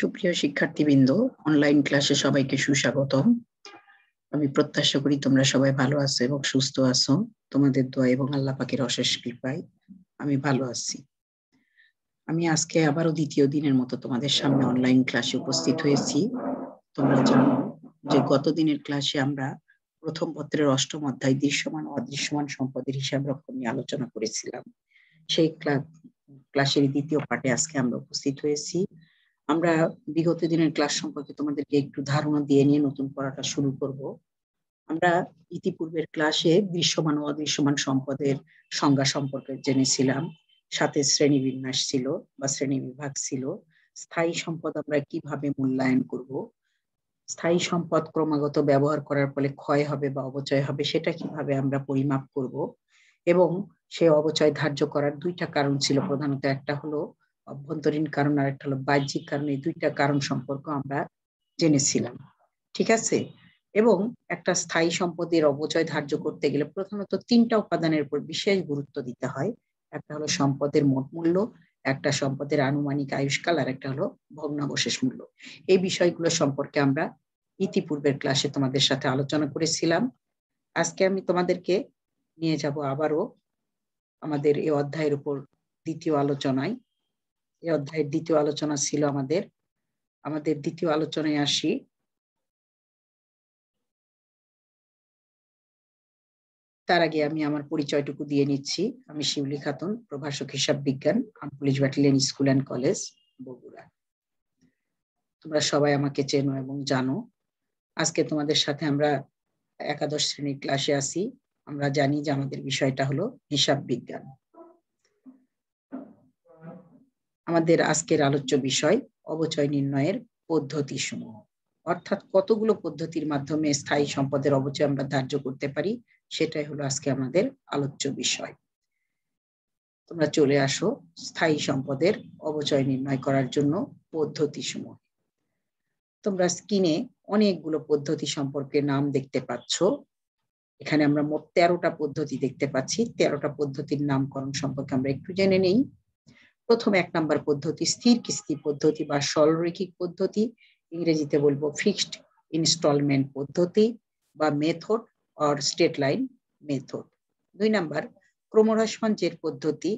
সুপ্রিয় শিক্ষার্থীবৃন্দ অনলাইন ক্লাসে সবাইকে সুস্বাগতম আমি প্রত্যাশা করি তোমরা সবাই ভালো আছো এবং সুস্থ আছো তোমাদের দোয়া এবং আল্লাহ পাকের অশেষ কৃপায় আমি ভালো আছি আমি আজকে আবারও দ্বিতীয় দিনের মতো তোমাদের সামনে অনলাইন ক্লাসে উপস্থিত হয়েছি তোমরা জানো যে গত দিনের ক্লাসে আমরা প্রথম পত্রের অষ্টম অধ্যায় দৃশ্যমান অদৃশ্যমান সম্পদের হিসাব রক্ষণ নিয়ে আলোচনা করেছিলাম সেই ক্লাসের দ্বিতীয় পাঠে আজকে আমরা উপস্থিত হয়েছি আমরা বিগত দিনের ক্লাস সম্পর্কে তোমাদেরকে একটু ধারণা দিয়ে নিয়ে নতুন পড়াটা শুরু করব আমরা ইতিপূর্বের ক্লাসে দৃশ্যমান ও অদৃশ্যমান সম্পদের সংজ্ঞা সম্পর্কে জেনেছিলাম সাথে শ্রেণী বিন্যাস ছিল বা শ্রেণী বিভাগ ছিল স্থায়ী সম্পদ আমরা কিভাবে মূল্যায়ন করব স্থায়ী সম্পদ ক্রমাগত ব্যবহার করার ফলে ক্ষয় হবে বা অবচয় হবে সেটা কিভাবে আমরা পরিমাপ করব এবং সে অবচয় ধার্য করার দুইটা কারণ ছিল প্রধানত একটা হলো অভ্যন্তরীণ কারণ আর একটা হলো বাহ্যিক কারণ এই দুইটা কারণ সম্পর্ক আমরা জেনেছিলাম ঠিক আছে এবং একটা স্থায়ী সম্পদের অবচয় ধার্য করতে গেলে প্রথমত তিনটা উপাদানের উপর বিশেষ গুরুত্ব দিতে হয় একটা হলো সম্পদের মোট মূল্য একটা সম্পদের আনুমানিক আয়ুষ্কাল আর একটা হলো ভগ্নাবশেষ মূল্য এই বিষয়গুলো সম্পর্কে আমরা ইতিপূর্বের ক্লাসে তোমাদের সাথে আলোচনা করেছিলাম আজকে আমি তোমাদেরকে নিয়ে যাব আবারও আমাদের এই অধ্যায়ের উপর দ্বিতীয় আলোচনায় এই অধ্যায়ের দ্বিতীয় আলোচনা ছিল আমাদের আমাদের দ্বিতীয় আলোচনায় আসি তার আগে আমি আমার পরিচয়টুকু দিয়ে নিচ্ছি আমি শিউলি খাতুন প্রভাষক হিসাব বিজ্ঞান police battalion school and college Bogura তোমরা সবাই আমাকে চেনো এবং জানো আজকে তোমাদের সাথে আমরা একাদশ শ্রেণীর ক্লাসে আসি আমরা জানি যে আমাদের বিষয়টা হলো হিসাব বিজ্ঞান আমাদের আজকের আলোচ্য বিষয় অবচয় নির্ণয়ের পদ্ধতি সমূহ অর্থাৎ কতগুলো পদ্ধতির মাধ্যমে স্থায়ী সম্পদের অবচয় আমরা ধার্য করতে পারি সেটাই হলো আজকে আমাদের আলোচ্য বিষয় তোমরা চলে আসো স্থায়ী সম্পদের অবচয় নির্ণয় করার জন্য পদ্ধতি সমূহ তোমরা স্ক্রিনে অনেকগুলো পদ্ধতি সম্পর্কে নাম দেখতে পাচ্ছ এখানে আমরা মোট তেরোটা পদ্ধতি দেখতে পাচ্ছি তেরোটা পদ্ধতির নামকরণ সম্পর্কে আমরা একটু জেনে নেই প্রথম এক নাম্বার পদ্ধতি স্থির কিস্তি পদ্ধতি বা সরলরৈখিক পদ্ধতি ইংরেজিতে বলবো ফিক্সড ইনস্টলমেন্ট পদ্ধতি বা method or straight line method দুই নাম্বার ক্রমহ্রাসমান পদ্ধতি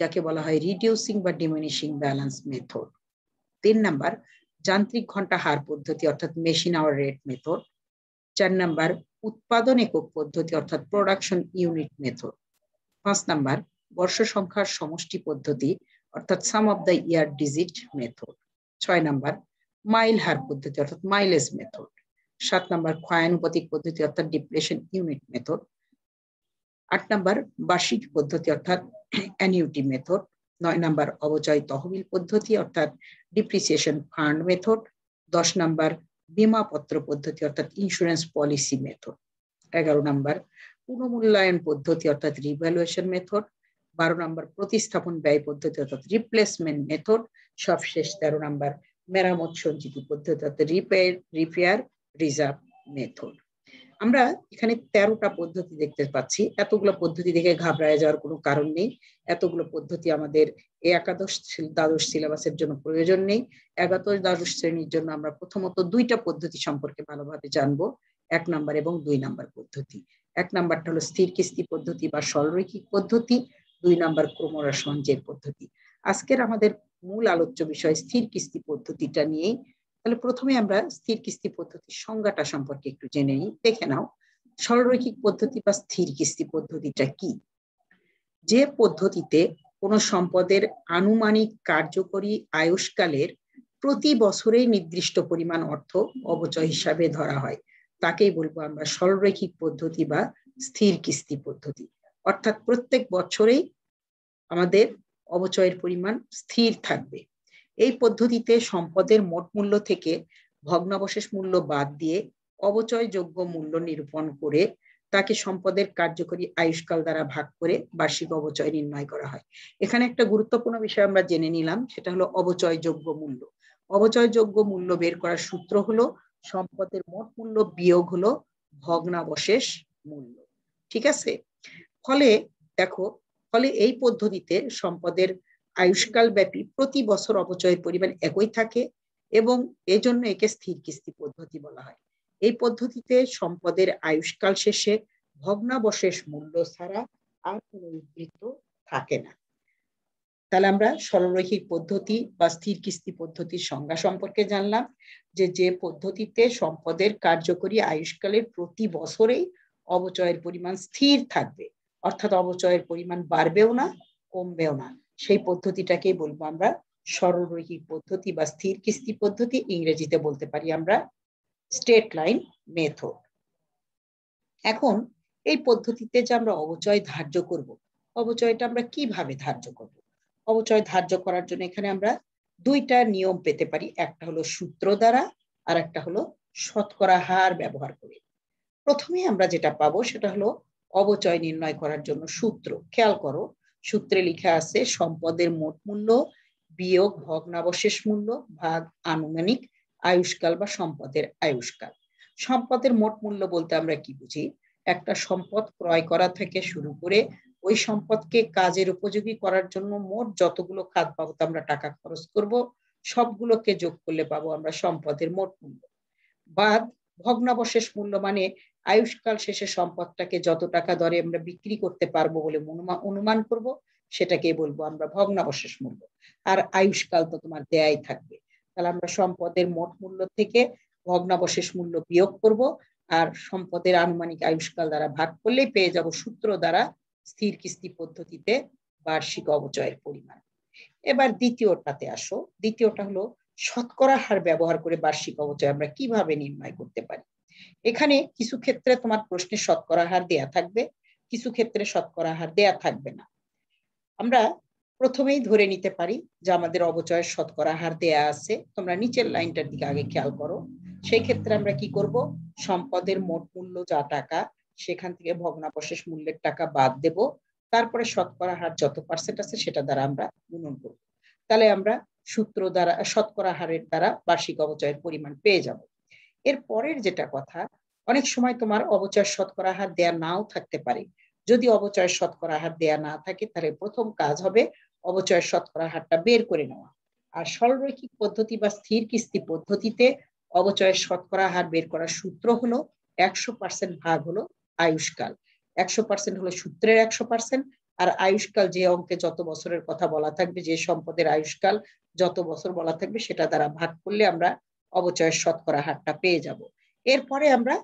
যাকে বলা হয় রিডিউসিং বা ডিমিনিশিং ব্যালেন্স মেথড তিন নাম্বার যান্ত্রিক ঘন্টা হার পদ্ধতি অর্থাৎ মেশিন আওয়ার রেট মেথড চার নাম্বার উৎপাদন একক পদ্ধতি অর্থাৎ প্রোডাকশন ইউনিট মেথড পাঁচ নাম্বার বর্ষ সংখ্যার সমষ্টি পদ্ধতি অর্থাৎ sum of the year digit method ছয় নাম্বার মাইল হার পদ্ধতি অর্থাৎ মাইলেজ মেথড সাত নাম্বার ক্ষয়ানুপাতিক পদ্ধতি অর্থাৎ ডিপ্রেশন ইউনিট মেথড আট নাম্বার বার্ষিক পদ্ধতি অর্থাৎ অ্যানিউটি মেথড নয় নাম্বার অবচয় তহবিল পদ্ধতি অর্থাৎ ডিপ্রিসিয়েশন ফান্ড মেথড দশ নাম্বার বিমাপত্র পদ্ধতি অর্থাৎ ইন্স্যুরেন্স পলিসি মেথড এগারো নাম্বার পুনমূল্যায়ন পদ্ধতি অর্থাৎ রিভ্যালুয়েশন মেথড বারো নম্বর প্রতিস্থাপন ব্যয় পদ্ধতি অর্থাৎ রিপ্লেসমেন্ট মেথড সবশেষ তেরো নম্বর মেরামত সঞ্চিত পদ্ধতি অর্থাৎ রিপেয়ার রিপেয়ার রিজার্ভ মেথড আমরা এখানে তেরোটা পদ্ধতি দেখতে পাচ্ছি এতগুলো পদ্ধতি দেখে ঘাবড়ায় যাওয়ার কোনো কারণ নেই এতগুলো পদ্ধতি আমাদের একাদশ দ্বাদশ সিলেবাসের জন্য প্রয়োজন নেই একাদশ দ্বাদশ শ্রেণীর জন্য আমরা প্রথমত দুইটা পদ্ধতি সম্পর্কে ভালোভাবে জানবো এক নাম্বার এবং দুই নাম্বার পদ্ধতি এক নাম্বারটা হলো স্থির কিস্তি পদ্ধতি বা সরলরৈখিক পদ্ধতি দুই নাম্বার ক্রমরা সঞ্চয়ের পদ্ধতি আজকের আমাদের মূল আলোচ্য বিষয় স্থির কিস্তি পদ্ধতিটা নিয়েই তাহলে প্রথমে আমরা স্থির কিস্তি পদ্ধতির সংজ্ঞাটা সম্পর্কে একটু জেনে নিই দেখে নাও সরলরৈখিক পদ্ধতি বা স্থির কিস্তি পদ্ধতিটা কি যে পদ্ধতিতে কোনো সম্পদের আনুমানিক কার্যকরী আয়ুষ্কালের প্রতি বছরেই নির্দিষ্ট পরিমাণ অর্থ অবচয় হিসাবে ধরা হয় তাকেই বলবো আমরা সরলরৈখিক পদ্ধতি বা স্থির কিস্তি পদ্ধতি অর্থাৎ প্রত্যেক বছরেই আমাদের অবচয়ের পরিমাণ স্থির থাকবে এই পদ্ধতিতে সম্পদের মোট মূল্য থেকে ভগ্নাবশেষ মূল্য বাদ দিয়ে অবচয়যোগ্য মূল্য নিরূপণ করে তাকে সম্পদের কার্যকরী আয়ুষ্কাল দ্বারা ভাগ করে বার্ষিক অবচয় নির্ণয় করা হয় এখানে একটা গুরুত্বপূর্ণ বিষয় আমরা জেনে নিলাম সেটা হলো অবচয়যোগ্য মূল্য অবচয়যোগ্য মূল্য বের করার সূত্র হলো সম্পদের মোট মূল্য বিয়োগ হলো ভগ্নাবশেষ মূল্য ঠিক আছে ফলে দেখো ফলে এই পদ্ধতিতে সম্পদের আয়ুষ্কাল ব্যাপী প্রতি বছর অপচয়ের পরিমাণ একই থাকে এবং এজন্য একে স্থির কিস্তি পদ্ধতি বলা হয় এই পদ্ধতিতে সম্পদের আয়ুষ্কাল শেষে ভগ্নাবশেষ মূল্য ছাড়া আর কোন উদ্ধৃত থাকে না তাহলে আমরা সরলরৈখিক পদ্ধতি বা স্থির কিস্তি পদ্ধতির সংজ্ঞা সম্পর্কে জানলাম যে যে পদ্ধতিতে সম্পদের কার্যকরী আয়ুষ্কালের প্রতি বছরেই অবচয়ের পরিমাণ স্থির থাকবে অর্থাৎ অবচয়ের পরিমাণ বাড়বেও না কমবেও না সেই পদ্ধতিটাকেই বলবো আমরা সরলরৈখিক পদ্ধতি বা স্থির কিস্তি পদ্ধতি ইংরেজিতে বলতে পারি আমরা স্টেট লাইন মেথড এখন এই পদ্ধতিতে যে আমরা অবচয় ধার্য করব অবচয়টা আমরা কিভাবে ধার্য করব অবচয় ধার্য করার জন্য এখানে আমরা দুইটা নিয়ম পেতে পারি একটা হলো সূত্র দ্বারা আর একটা হলো শতকরা হার ব্যবহার করে প্রথমে আমরা যেটা পাবো সেটা হলো অবচয় নির্ণয় করার জন্য সূত্র খেয়াল করো সূত্রে লিখা আছে সম্পদের মোট মূল্য বিয়োগ ভগ্নাবশেষ মূল্য ভাগ আনুমানিক আয়ুষ্কাল বা সম্পদের আয়ুষ্কাল সম্পদের মোট মূল্য বলতে আমরা কি বুঝি একটা সম্পদ ক্রয় করা থেকে শুরু করে ওই সম্পদকে কাজের উপযোগী করার জন্য মোট যতগুলো খাত পাবো আমরা টাকা খরচ করব সবগুলোকে যোগ করলে পাবো আমরা সম্পদের মোট মূল্য বাদ ভগ্নাবশেষ মূল্য মানে আয়ুষ্কাল শেষে সম্পদটাকে যত টাকা দরে আমরা বিক্রি করতে পারবো বলে অনুমান করব সেটাকে বলবো আমরা ভগ্নাবশেষ মূল্য আর আয়ুষ্কাল তো তোমার দেয়াই থাকবে তাহলে আমরা সম্পদের মোট মূল্য থেকে ভগ্নাবশেষ মূল্য বিয়োগ করব আর সম্পদের আনুমানিক আয়ুষ্কাল দ্বারা ভাগ করলেই পেয়ে যাব সূত্র দ্বারা স্থির কিস্তি পদ্ধতিতে বার্ষিক অবচয়ের পরিমাণ এবার দ্বিতীয়টাতে আসো দ্বিতীয়টা হলো শতকরা হার ব্যবহার করে বার্ষিক অবচয় আমরা কিভাবে নির্ণয় করতে পারি এখানে কিছু ক্ষেত্রে তোমার প্রশ্নে শতকরা হার দেয়া থাকবে কিছু ক্ষেত্রে শতকরা হার দেয়া থাকবে না আমরা প্রথমেই ধরে নিতে পারি যে আমাদের অবচয়ের শতকরা হার দেয়া আছে তোমরা নিচের লাইনটার দিকে আগে খেয়াল করো সেই ক্ষেত্রে আমরা কি করব সম্পদের মোট মূল্য যা টাকা সেখান থেকে ভগ্নাবশেষ মূল্যের টাকা বাদ দেব তারপরে শতকরা হার যত পার্সেন্ট আছে সেটা দ্বারা আমরা গুণন করব তাহলে আমরা সূত্র দ্বারা শতকরা হারের দ্বারা বার্ষিক অবচয়ের পরিমাণ পেয়ে যাব এর পরের যেটা কথা অনেক সময় তোমার অবচয় শতকরা হার দেয়া নাও থাকতে পারে যদি অবচয় শতকরা হার দেয়া না থাকে তাহলে প্রথম কাজ হবে অবচয় শতকরা হারটা বের করে নেওয়া আর সরলরৈখিক পদ্ধতি বা স্থির কিস্তি পদ্ধতিতে অবচয়ের শতকরা হার বের করার সূত্র হলো একশো পার্সেন্ট ভাগ হলো আয়ুষ্কাল একশো পার্সেন্ট হলো সূত্রের একশো পার্সেন্ট আর আয়ুষ্কাল যে অঙ্কে যত বছরের কথা বলা থাকবে যে সম্পদের আয়ুষ্কাল যত বছর বলা থাকবে সেটা দ্বারা ভাগ করলে আমরা অবচয়ের শতকরা হারটা পেয়ে যাব এরপরে আমরা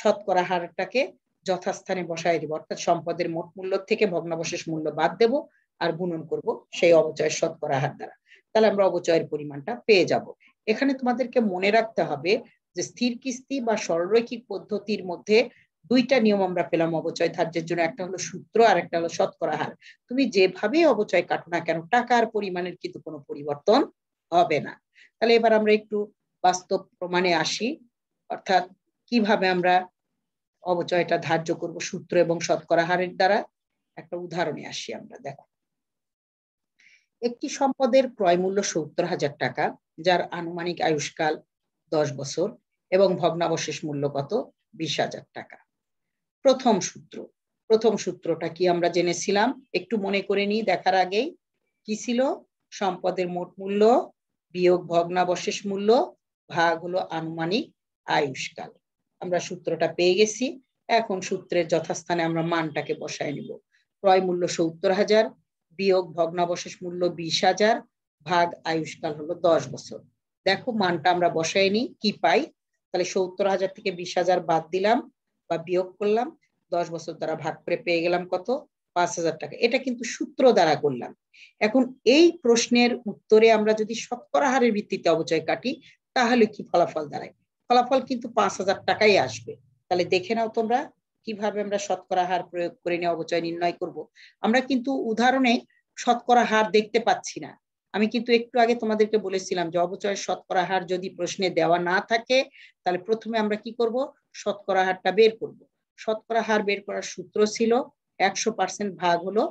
শতকরা হারটাকে যথাস্থানে বসায় দিব অর্থাৎ সম্পদের মোট মূল্য থেকে ভগ্নাবশেষ মূল্য বাদ দেব আর গুণন করব সেই অবচয়ের শতকরা হার দ্বারা তাহলে আমরা অবচয়ের পরিমাণটা পেয়ে যাব এখানে তোমাদেরকে মনে রাখতে হবে যে স্থির কিস্তি বা সরলরৈখিক পদ্ধতির মধ্যে দুইটা নিয়ম আমরা পেলাম অবচয় ধার্যের জন্য একটা হলো সূত্র আর একটা হলো শতকরা হার তুমি যেভাবে অবচয় কাটো না কেন টাকার পরিমাণের কিন্তু কোনো পরিবর্তন হবে না তাহলে এবার আমরা একটু বাস্তব প্রমাণে আসি অর্থাৎ কিভাবে আমরা অবচয়টা ধার্য করব সূত্র এবং শতকরা হারের দ্বারা একটা উদাহরণে আসি আমরা দেখো একটি সম্পদের ক্রয় মূল্য সত্তর হাজার টাকা যার আনুমানিক আয়ুষ্কাল দশ বছর এবং ভগ্নাবশেষ মূল্য কত বিশ হাজার টাকা প্রথম সূত্র প্রথম সূত্রটা কি আমরা জেনেছিলাম একটু মনে করে নিই দেখার আগেই কি ছিল সম্পদের মোট মূল্য বিয়োগ ভগ্নাবশেষ মূল্য ভাগ হলো আনুমানিক আয়ুষ্কাল আমরা সূত্রটা পেয়ে গেছি এখন সূত্রের যথাস্থানে আমরা মানটাকে বসায় নিব ক্রয় মূল্য সত্তর হাজার বিয়োগ ভগ্নাবশেষ মূল্য বিশ হাজার ভাগ আয়ুষ্কাল হলো দশ বছর দেখো মানটা আমরা বসায় নিই কি পাই তাহলে সত্তর হাজার থেকে বিশ হাজার বাদ দিলাম বা বিয়োগ করলাম দশ বছর দ্বারা ভাগ করে পেয়ে গেলাম কত পাঁচ হাজার টাকা এটা কিন্তু সূত্র দ্বারা করলাম এখন এই প্রশ্নের উত্তরে আমরা যদি শতকরা হারের ভিত্তিতে অবচয় কাটি তাহলে কি ফলাফল দাঁড়ায় ফলাফল কিন্তু পাঁচ হাজার টাকাই আসবে তাহলে দেখে নাও তোমরা কিভাবে আমরা শতকরা হার প্রয়োগ করে নিয়ে অবচয় নির্ণয় করব আমরা কিন্তু উদাহরণে শতকরা হার দেখতে পাচ্ছি না আমি কিন্তু একটু আগে তোমাদেরকে বলেছিলাম যে অবচয় শতকরা হার যদি প্রশ্নে দেওয়া না থাকে তাহলে প্রথমে আমরা কি করব শতকরা হারটা বের করব শতকরা হার বের করার সূত্র ছিল একশো পার্সেন্ট ভাগ হলো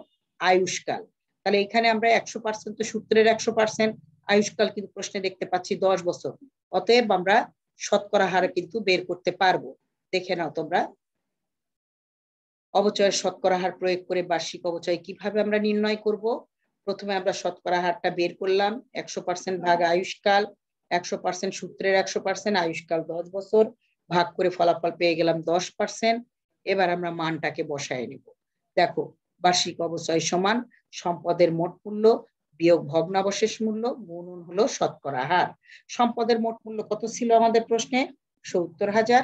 আয়ুষ্কাল তাহলে এখানে আমরা একশো পার্সেন্ট তো সূত্রের একশো পার্সেন্ট আয়ুষ্কাল কিন্তু প্রশ্নে দেখতে পাচ্ছি দশ বছর অতএব আমরা শতকরা হার কিন্তু বের করতে পারবো দেখে নাও তোমরা অবচয়ের শতকরা হার প্রয়োগ করে বার্ষিক অবচয় কিভাবে আমরা নির্ণয় করব প্রথমে আমরা শতকরা হারটা বের করলাম একশো পার্সেন্ট ভাগ আয়ুষ্কাল একশো পার্সেন্ট সূত্রের একশো পার্সেন্ট আয়ুষ্কাল দশ বছর ভাগ করে ফলাফল পেয়ে গেলাম দশ পার্সেন্ট এবার আমরা মানটাকে বসায় নিব দেখো বার্ষিক অবচয় সমান সম্পদের মোট মূল্য বিয়োগ ভগ্নাবশেষ মূল্য গুণন হলো শতকরা হার সম্পদের মোট মূল্য কত ছিল আমাদের প্রশ্নে সত্তর হাজার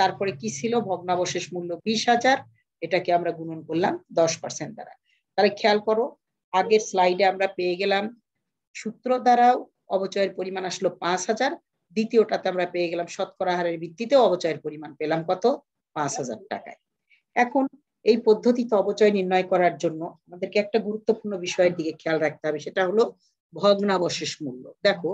তারপরে কি ছিল ভগ্নাবশেষ মূল্য বিশ হাজার এটাকে আমরা গুণন করলাম দশ পার্সেন্ট দ্বারা তাহলে খেয়াল করো আগের স্লাইডে আমরা পেয়ে গেলাম সূত্র দ্বারাও অবচয়ের পরিমাণ আসলো পাঁচ হাজার দ্বিতীয়টাতে আমরা পেয়ে গেলাম শতকরা হারের ভিত্তিতে অবচয়ের পরিমাণ পেলাম কত পাঁচ হাজার টাকায় এখন এই পদ্ধতিতে অবচয় নির্ণয় করার জন্য আমাদেরকে একটা গুরুত্বপূর্ণ বিষয়ের দিকে খেয়াল রাখতে হবে সেটা হলো ভগ্নাবশেষ মূল্য দেখো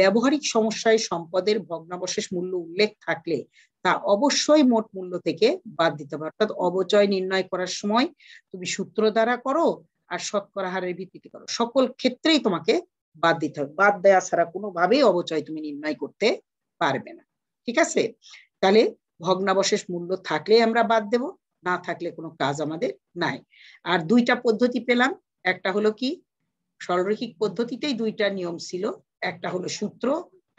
ব্যবহারিক সমস্যায় সম্পদের ভগ্নাবশেষ মূল্য উল্লেখ থাকলে তা অবশ্যই মোট মূল্য থেকে বাদ দিতে হবে অর্থাৎ অবচয় নির্ণয় করার সময় তুমি সূত্র দ্বারা করো আর শতকরা হারের ভিত্তিতে করো সকল ক্ষেত্রেই তোমাকে বাদ দিতে হবে বাদ দেয়া ছাড়া কোনোভাবেই অবচয় তুমি নির্ণয় করতে পারবে না ঠিক আছে তাহলে ভগ্নাবশেষ মূল্য থাকলে আমরা বাদ দেব না থাকলে কোনো কাজ আমাদের নাই আর দুইটা পদ্ধতি পেলাম একটা হলো কি সরলরৈখিক পদ্ধতিতেই দুইটা নিয়ম ছিল একটা হলো সূত্র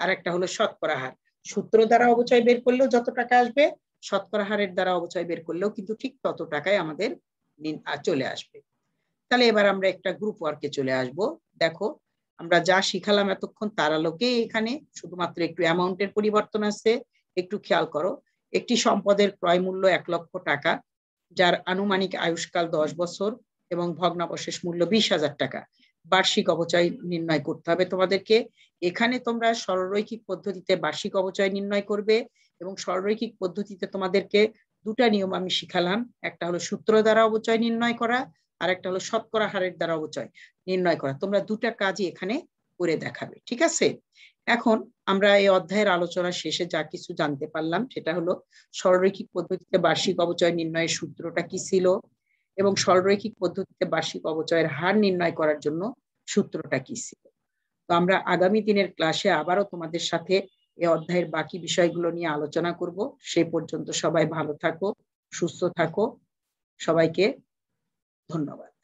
আর একটা হলো শতকরা হার সূত্র দ্বারা অবচয় বের করলেও যত টাকা আসবে শতকরা হারের দ্বারা অবচয় বের করলেও কিন্তু ঠিক তত টাকায় আমাদের চলে আসবে তাহলে এবার আমরা একটা গ্রুপ ওয়ার্কে চলে আসব দেখো আমরা যা শিখালাম এতক্ষণ তার আলোকে এখানে শুধুমাত্র একটু অ্যামাউন্টের পরিবর্তন আছে একটু খেয়াল করো একটি সম্পদের ক্রয় মূল্য এক লক্ষ টাকা যার আনুমানিক আয়ুষ্কাল দশ বছর এবং ভগ্নাবশেষ মূল্য বিশ হাজার টাকা বার্ষিক অবচয় নির্ণয় করতে হবে তোমাদেরকে এখানে তোমরা সরলরৈখিক পদ্ধতিতে বার্ষিক অবচয় নির্ণয় করবে এবং সরলরৈখিক পদ্ধতিতে তোমাদেরকে দুটা নিয়ম আমি শিখালাম একটা হলো সূত্র দ্বারা অবচয় নির্ণয় করা আর একটা হলো শতকরা হারের দ্বারা অবচয় নির্ণয় করা তোমরা দুটা কাজই এখানে করে দেখাবে ঠিক আছে এখন আমরা এই অধ্যায়ের আলোচনা শেষে যা কিছু জানতে পারলাম সেটা হলো সরলরৈখিক পদ্ধতিতে বার্ষিক অবচয় নির্ণয়ের সূত্রটা কি ছিল এবং সরলরৈখিক পদ্ধতিতে বার্ষিক অবচয়ের হার নির্ণয় করার জন্য সূত্রটা কি ছিল তো আমরা আগামী দিনের ক্লাসে আবারও তোমাদের সাথে এই অধ্যায়ের বাকি বিষয়গুলো নিয়ে আলোচনা করব সে পর্যন্ত সবাই ভালো থাকো সুস্থ থাকো সবাইকে ধন্যবাদ